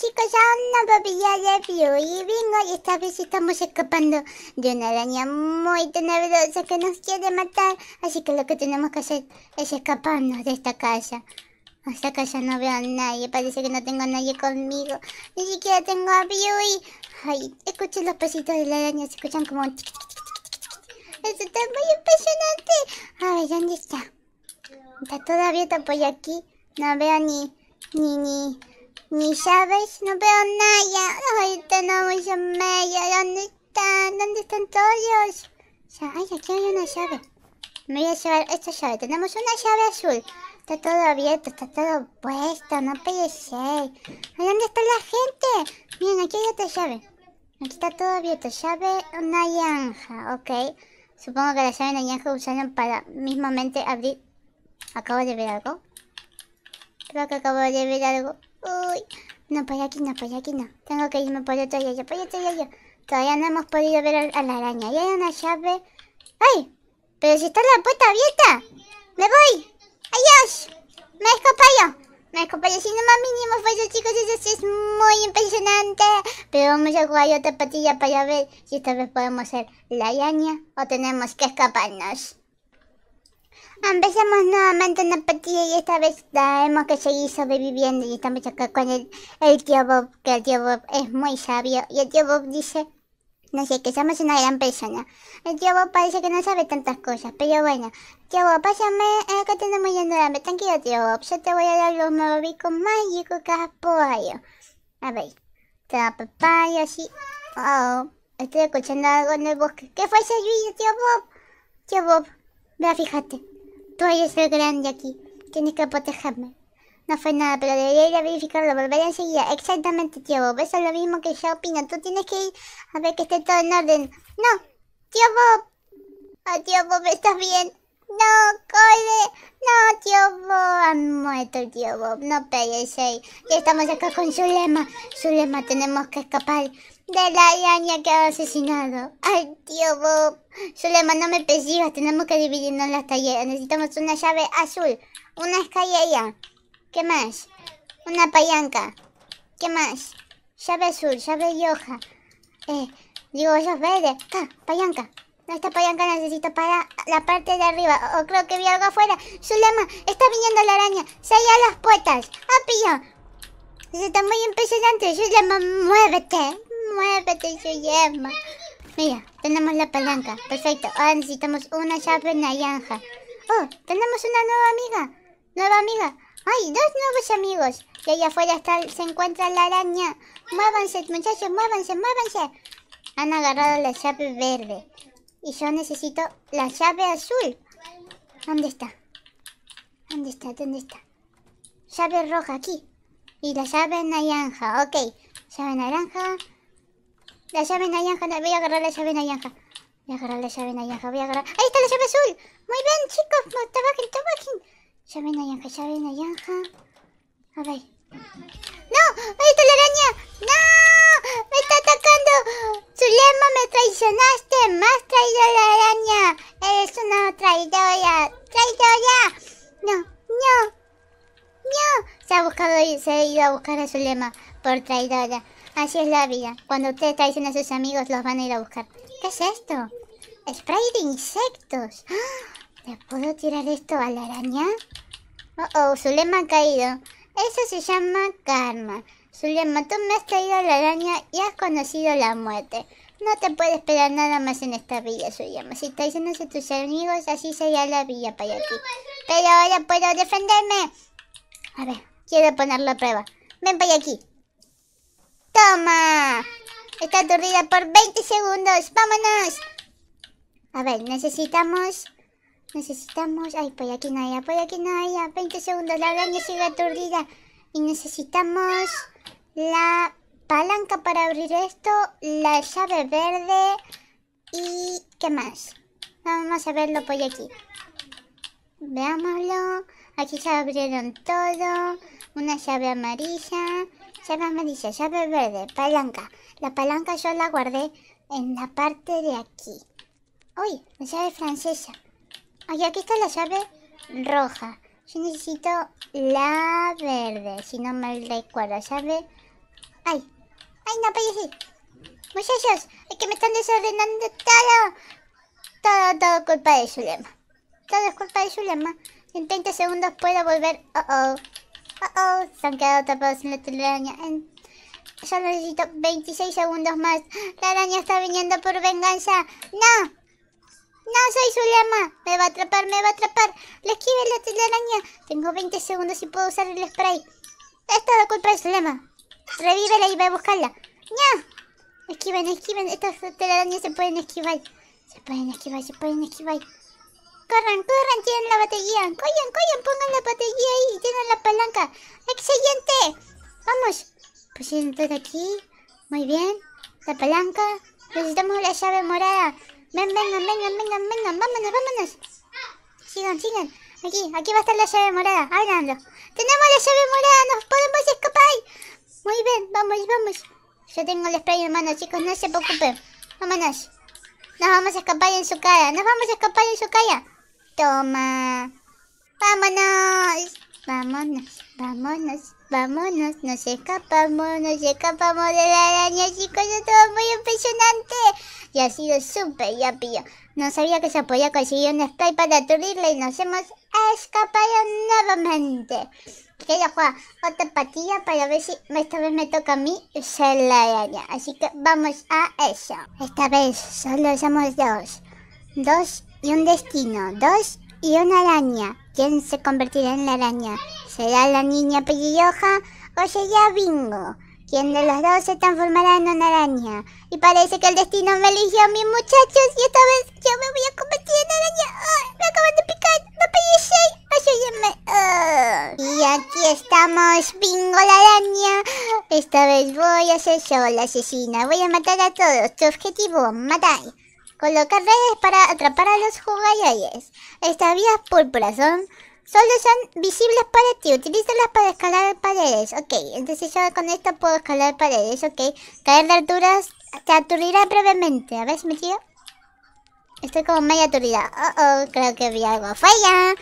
chicos, a una papilla de Piu y Bingo y esta vez estamos escapando de una araña muy tenebrosa que nos quiere matar. Así que lo que tenemos que hacer es escaparnos de esta casa. esta casa no veo a nadie, parece que no tengo a nadie conmigo. Ni siquiera tengo a Piu Ay, escuchen los pasitos de la araña, se escuchan como... Eso está muy impresionante. A ver, ¿dónde está? Está todavía tampoco por aquí. No veo ni... Ni, ni... Ni llaves, no veo nada. ¡Ay! ¡Tenemos un medio. ¿Dónde están? ¿Dónde están todos? ay, aquí hay una llave. Me voy a llevar esta llave. Tenemos una llave azul. Está todo abierto, está todo puesto. No puede a ¿Dónde está la gente? Miren, aquí hay otra llave. Aquí está todo abierto. Llave naranja, ok. Supongo que la llave naranja usaron para mismamente abrir. Acabo de ver algo. Creo que acabo de ver algo. Uy, no, por pues aquí no, por pues aquí no. Tengo que irme por otro yo, por otro yo. Todavía no hemos podido ver a la araña. Y hay una llave. ¡Ay! Pero si está la puerta abierta. ¡Me voy! ¡Adiós! ¡Me he yo! Me he escapado! Si no más mínimo fue eso, chicos, eso es muy impresionante. Pero vamos a jugar otra patilla para ver si esta vez podemos ser la araña o tenemos que escaparnos. Empezamos nuevamente una partida y esta vez tenemos que seguir sobreviviendo y estamos acá con el, el, tío Bob, que el tío Bob es muy sabio y el tío Bob dice, no sé, que somos una gran persona. El tío Bob parece que no sabe tantas cosas, pero bueno, tío Bob, pásame, eh, que tenemos de hambre, tranquilo tío Bob, yo te voy a dar los bicos mágicos que has podido. A ver, te da y así, oh, estoy escuchando algo en el bosque. ¿Qué fue ese ruido, tío Bob? Tío Bob, vea, fíjate. Tú eres el grande aquí. Tienes que protegerme. No fue nada, pero debería ir a verificarlo. Volveré enseguida. Exactamente, tío Bob. Eso es lo mismo que yo opino. Tú tienes que ir a ver que esté todo en orden. No. Tío Bob. ah tío Bob, ¿estás bien? No, ¡Cole! No, tío Bob. Ha muerto tío Bob. No pegues ahí. Ya estamos acá con Zulema. Zulema, tenemos que escapar de la araña que ha asesinado. Ay, tío Bob. le no me persigas. Tenemos que dividirnos las talleres. Necesitamos una llave azul. Una escalera. ¿Qué más? Una payanca. ¿Qué más? Llave azul, llave y hoja. Eh, digo, yo, verde. Ah, payanca. No, esta payanca necesito para la parte de arriba. O oh, creo que vi algo afuera. Zulema, está viniendo la araña. Se a las puertas. ¡Ah, pillo! está muy impresionante. Zulema, muévete. Muévete, su yema. Mira, tenemos la palanca. Perfecto. Ahora necesitamos una llave naranja. Oh, tenemos una nueva amiga. Nueva amiga. Ay, dos nuevos amigos. Y allá afuera está, se encuentra la araña. Muévanse, muchachos, muévanse, muévanse. Han agarrado la llave verde. Y yo necesito la llave azul. ¿Dónde está? ¿Dónde está? ¿Dónde está? Llave roja aquí. Y la llave naranja. Ok. Llave naranja. La llave naranja, voy a agarrar la llave naranja. Voy a agarrar la llave naranja, voy a agarrar... ¡Ahí está la llave azul! Muy bien, chicos, no, trabajen, trabajen. Llave naranja, llave naranja. A ver. ¡No! ¡Ahí está la araña! ¡No! ¡Me está atacando! ¡Zulema, me traicionaste! ¡Más traído la araña! ¡Eres una traidora! ¡Traidora! ¡No! ¡No! ¡No! Se ha buscado se ha ido a buscar a Zulema por traidora. Así es la vida. Cuando usted traicen a sus amigos, los van a ir a buscar. ¿Qué es esto? Spray de insectos. ¿Le ¡Ah! puedo tirar esto a la araña? Oh, oh, Zulema ha caído. Eso se llama karma. Zulema, tú me has traído a la araña y has conocido la muerte. No te puedes esperar nada más en esta villa, Zulema. Si te a tus amigos, así sería la villa para ti. Pero ahora puedo defenderme. A ver, quiero ponerlo a prueba. Ven para aquí. Toma. Está aturdida por 20 segundos. Vámonos. A ver, necesitamos... Necesitamos... Ay, por aquí no hay, por aquí no hay. 20 segundos. La araña sigue aturdida. Y necesitamos la palanca para abrir esto. La llave verde. Y... ¿Qué más? Vamos a verlo por aquí. Veámoslo. Aquí se abrieron todo una llave amarilla, llave amarilla, llave verde, palanca. La palanca yo la guardé en la parte de aquí. Uy, la llave francesa. Ay, aquí está la llave roja. Yo necesito la verde, si no mal recuerdo. Llave... Ay, ay, no sí. Muchachos, es que me están desordenando todo. Todo, todo culpa de Zulema. Todo es culpa de Zulema. En 30 segundos puedo volver... Oh, oh. Uh oh, se han quedado tapados en la telaraña. En... Yo necesito 26 segundos más. La araña está viniendo por venganza. ¡No! ¡No soy su ¡Me va a atrapar, me va a atrapar! ¡Le esquive la telaraña! Tengo 20 segundos y puedo usar el spray. Esto es la culpa de su lema. Revívela y va a buscarla. ¡No! Esquiven, esquiven. Estas telarañas se pueden esquivar. Se pueden esquivar, se pueden esquivar. Corran, corran, tienen la batería. ¡Coyan! ¡Coyan! pongan la batería ahí, tienen la palanca. ¡Excelente! Vamos. Pusieron todo aquí. Muy bien. La palanca. Necesitamos la llave morada. Ven, vengan, vengan, vengan, vengan. Vámonos, vámonos. Sigan, sigan. Aquí, aquí va a estar la llave morada. Ábranlo. Tenemos la llave morada, nos podemos escapar. Muy bien, vamos, vamos. Yo tengo el spray en mano, chicos, no se preocupen. Vámonos. Nos vamos a escapar en su cara. Nos vamos a escapar en su cara. Toma. Vámonos. Vámonos, vámonos, vámonos. Nos escapamos, nos escapamos de la araña, chicos. Esto es muy impresionante. Y ha sido súper ¡Ya yapillo. No sabía que se podía conseguir un spray para aturdirla y nos hemos escapado nuevamente. Quiero jugar otra patilla para ver si esta vez me toca a mí ser la araña. Así que vamos a eso. Esta vez solo somos dos. Dos y un destino. Dos y una araña. ¿Quién se convertirá en la araña? ¿Será la niña pelilloja o será Bingo? ¿Quién de los dos se transformará en una araña? Y parece que el destino me eligió a mis muchachos y esta vez yo me voy a convertir en araña. ¡Ay, me acaban de picar! ¡No pellicé! ¡Ayúdenme! ¡Oh! Y aquí estamos, Bingo la araña. Esta vez voy a ser yo la asesina. Voy a matar a todos. Tu objetivo, matar. Colocar redes para atrapar a los jugayayes. Estas vías púrpuras son solo son visibles para ti. Utilízalas para escalar paredes. Ok, entonces yo con esto puedo escalar paredes. Ok, caer de alturas te aturdirá brevemente. A ver si me tío Estoy como medio aturdida. Oh, oh, creo que vi algo falla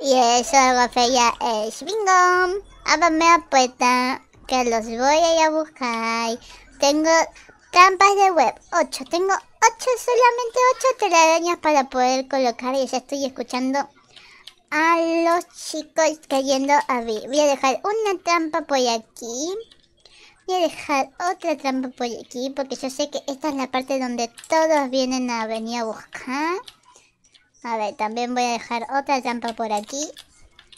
Y eso algo falla es bingo. Ábrame la puerta que los voy a ir a buscar. Tengo trampas de web. 8. Tengo 8, solamente 8 telarañas para poder colocar y ya estoy escuchando a los chicos cayendo a ver. Voy a dejar una trampa por aquí. Voy a dejar otra trampa por aquí porque yo sé que esta es la parte donde todos vienen a venir a buscar. A ver, también voy a dejar otra trampa por aquí.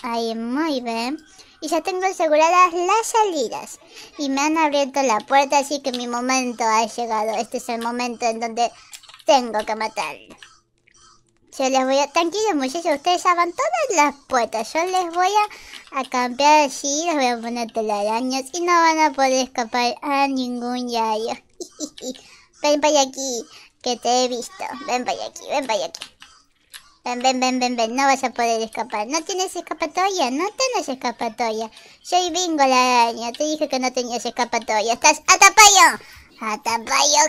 Ahí, muy bien. Y ya tengo aseguradas las salidas. Y me han abierto la puerta, así que mi momento ha llegado. Este es el momento en donde tengo que matarlo. Yo les voy a... Tranquilos muchachos, ustedes saben todas las puertas. Yo les voy a, campear cambiar así, les voy a poner telarañas y no van a poder escapar a ningún yayo. ven para aquí, que te he visto. Ven para aquí, ven para aquí. Ven, ven, ven, ven, ven, no vas a poder escapar. No tienes escapatoria, no tienes escapatoria. Soy Bingo la araña, te dije que no tenías escapatoria. Estás atapayo. Atapayo,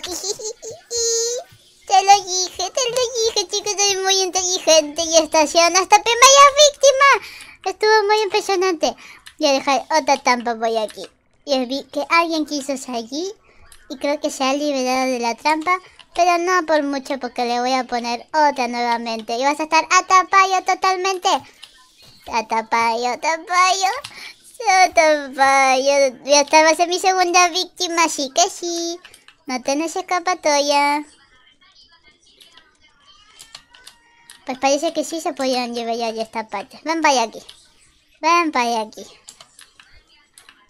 Te lo dije, te lo dije, chicos, soy muy inteligente y estaciona hasta primera víctima. Estuvo muy impresionante. Voy a dejar otra trampa por aquí. Y vi que alguien quiso salir y creo que se ha liberado de la trampa. Pero no por mucho porque le voy a poner otra nuevamente. Y vas a estar atapayo totalmente. Atapayo, atapayo. Atapayo. Y esta va a ser mi segunda víctima, así que sí. No tenés escapatoria. Pues parece que sí se podían llevar ya esta parte. Ven para allá aquí. Ven para allá aquí.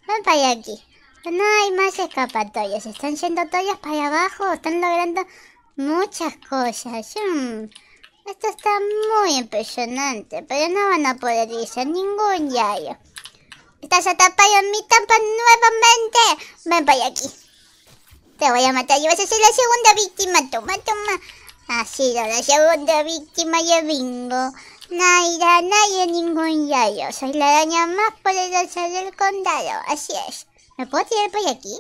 Ven para allá aquí. No hay más escapatorias. Están yendo todos para abajo. Están logrando muchas cosas. Mm, esto está muy impresionante. Pero no van a poder irse a ningún yayo. Estás atrapado en mi tampa nuevamente. Ven para aquí. Te voy a matar. Yo vas a ser la segunda víctima. Toma, toma. Ha sido la segunda víctima Yo bingo. No nadie ningún yayo. Soy la araña más poderosa del condado. Así es. ¿Me puedo tirar por aquí?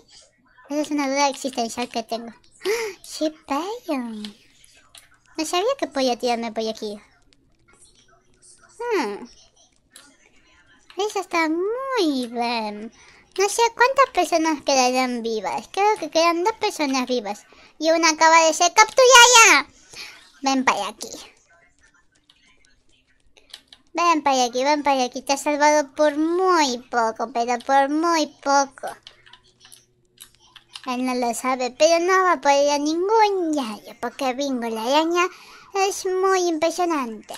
Esa es una duda existencial que tengo. ¡Ah! ¡Qué No sabía que podía tirarme por aquí. Hmm. Eso está muy bien. No sé cuántas personas quedarán vivas. Creo que quedan dos personas vivas. Y una acaba de ser capturada. Ven para aquí. Ven para aquí, ven para aquí. Te has salvado por muy poco, pero por muy poco. Él no lo sabe, pero no va a poder ir a ningún yayo, porque Bingo la araña es muy impresionante.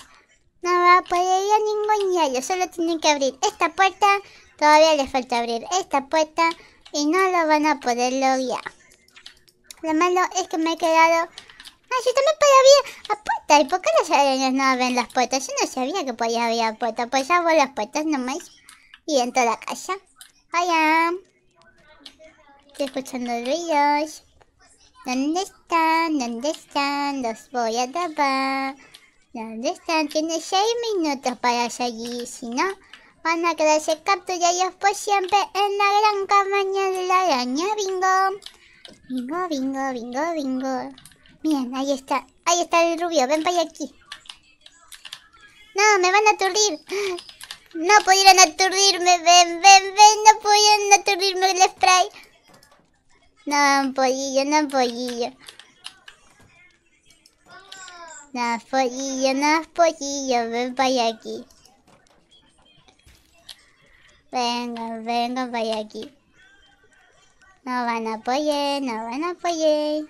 No va a poder ir a ningún yayo, solo tienen que abrir esta puerta. Todavía les falta abrir esta puerta y no lo van a poder lograr. Lo malo es que me he quedado yo también podía abrir la puerta. ¿Y por qué los arañas no abren las puertas? Yo no sabía que podía abrir puertas puerta. Pues abro las puertas nomás y entro a la casa. Hola. Estoy escuchando ruidos. ¿Dónde están? ¿Dónde están? Los voy a tapar. ¿Dónde están? Tiene 6 minutos para seguir, si no van a quedarse capturados por siempre en la gran cabaña de la araña. Bingo. Bingo, bingo, bingo, bingo. Bien, ahí está. Ahí está el rubio. Ven para aquí. No, me van a aturdir. No pudieron aturdirme. Ven, ven, ven. No pudieron aturdirme el spray. No, pollillo, no, pollillo. No, pollillo, no, pollillo. Ven para aquí. Venga, venga para aquí. No van a apoyar, no van a apoyar.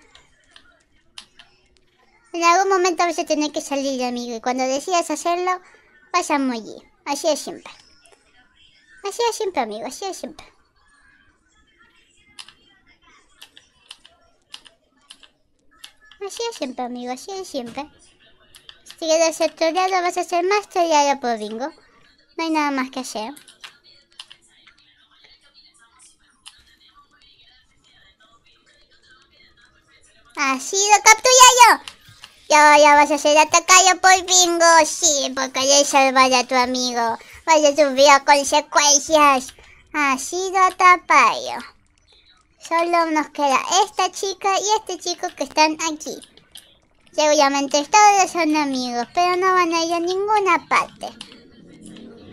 En algún momento vas a tener que salir, amigo, y cuando decidas hacerlo, vas a Así es siempre. Así es siempre, amigo, así es siempre. Así es siempre, amigo, así es siempre. Si quieres ser troleado, vas a ser más troleado por pues, Bingo. No hay nada más que hacer. Así lo capturé yo. Y ya vas a ser atacado por Bingo. Sí, porque querer salvar a tu amigo. Vaya a sufrir consecuencias. Ha sido atrapado. Solo nos queda esta chica y este chico que están aquí. Seguramente todos son amigos, pero no van a ir a ninguna parte.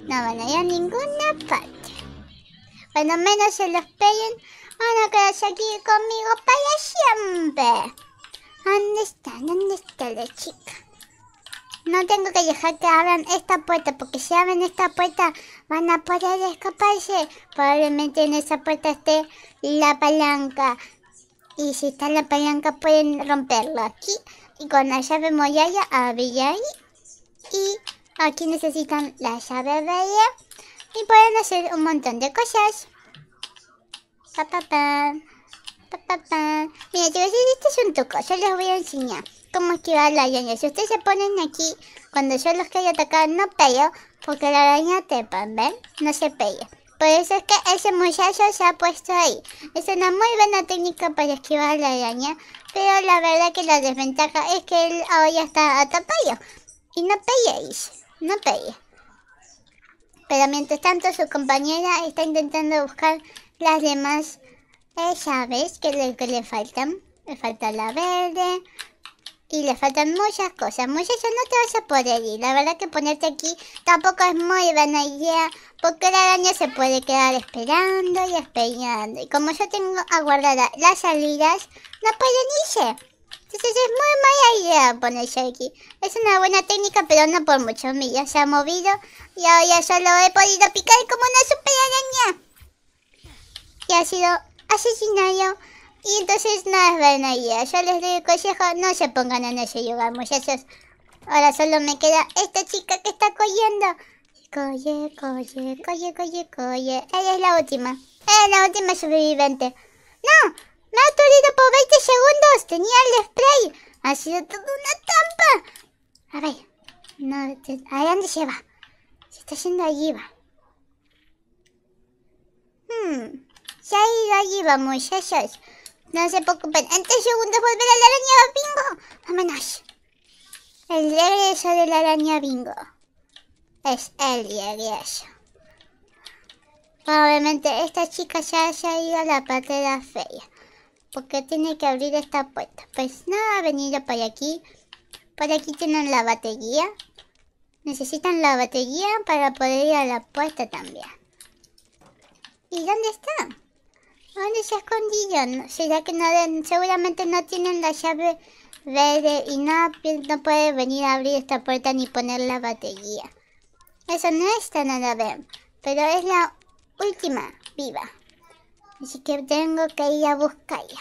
No van a ir a ninguna parte. Cuando menos se los peguen, van a quedarse aquí conmigo para siempre. ¿Dónde están? ¿Dónde están las chica? No tengo que dejar que abran esta puerta, porque si abren esta puerta van a poder escaparse. Probablemente en esa puerta esté la palanca. Y si está la palanca pueden romperlo aquí. Y con la llave Moyaya abrir ahí. Y aquí necesitan la llave de ella Y pueden hacer un montón de cosas. Pa, pa, pa. Mira chicos, este es un truco, yo les voy a enseñar cómo esquivar la araña. Si ustedes se ponen aquí, cuando yo los quiero atacar, no pego, porque la araña tepan, ¿ven? No se pegue Por eso es que ese muchacho se ha puesto ahí. Es una muy buena técnica para esquivar la araña, pero la verdad que la desventaja es que él ahora está atrapado. Y no peguéis. no pegue Pero mientras tanto su compañera está intentando buscar las demás ¿Sabes sabes que lo que le faltan, le falta la verde y le faltan muchas cosas. Muchachos, no te vas a poder ir. La verdad que ponerte aquí tampoco es muy buena idea porque la araña se puede quedar esperando y esperando. Y como yo tengo aguardadas las salidas, no pueden irse. Entonces es muy mala idea ponerse aquí. Es una buena técnica, pero no por mucho. Ya se ha movido y ahora ya solo he podido picar como una super araña. Y ha sido asesinado. Y entonces no es buena idea. Yo les doy el consejo, no se pongan en ese lugar, muchachos. Ahora solo me queda esta chica que está cogiendo Coye, coye, coye, coye, coye. Ella es la última. Ella es la última sobreviviente. ¡No! Me ha aturdido por 20 segundos. Tenía el spray. Ha sido toda una trampa. A ver. No, ¿A dónde se va? Se está yendo allí, va. Hmm. Ya ido allí, vamos, ya, ya. No se preocupen. En tres segundos volverá la araña bingo. Vámonos. El regreso de la araña bingo. Es el de eso. probablemente esta chica ya se ha ido a la parte de la feria. Porque tiene que abrir esta puerta. Pues no ha venido por aquí. Por aquí tienen la batería. Necesitan la batería para poder ir a la puerta también. ¿Y dónde está? ¿Dónde se escondieron? ¿Será que no seguramente no tienen la llave verde y no, no puede venir a abrir esta puerta ni poner la batería? Eso no está nada bien, pero es la última viva. Así que tengo que ir a buscarla.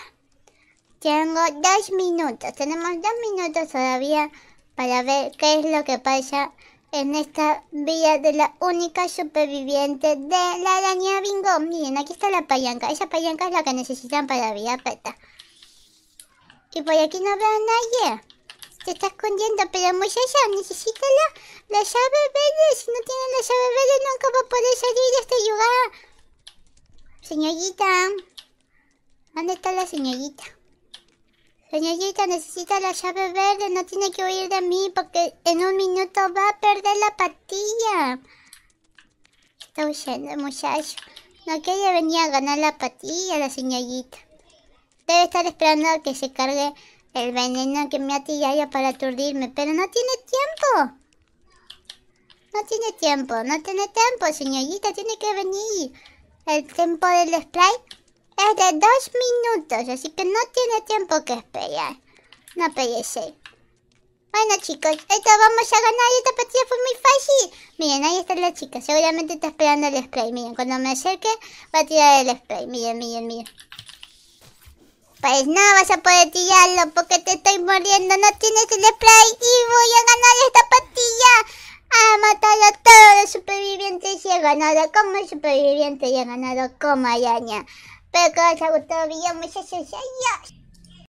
Tengo dos minutos, tenemos dos minutos todavía para ver qué es lo que pasa en esta vía de la única superviviente de la araña bingo. Miren, aquí está la payanca. Esa payanca es la que necesitan para la peta. Y por aquí no veo a nadie. Se está escondiendo, pero muchacha necesita la, llave verde. Si no tienen la llave verde nunca va a poder salir de este lugar. Señorita. ¿Dónde está la señorita? Señorita, necesita la llave verde, no tiene que huir de mí porque en un minuto va a perder la patilla. Está huyendo el muchacho. No quería venir a ganar la patilla la señorita. Debe estar esperando a que se cargue el veneno que me ha tirado para aturdirme, pero no tiene tiempo. No tiene tiempo, no tiene tiempo, señorita, tiene que venir. El tiempo del spray es de dos minutos, así que no tiene tiempo que esperar. No perece. Bueno chicos, esto vamos a ganar esta partida fue muy fácil. Miren, ahí está la chica, seguramente está esperando el spray. Miren, cuando me acerque va a tirar el spray. Miren, miren, miren. Pues no vas a poder tirarlo porque te estoy muriendo, no tienes el spray y voy a ganar esta patilla. A matado a todos los supervivientes y ha ganado como superviviente y ha ganado como araña. 大哥，查我的密码，小夏呀。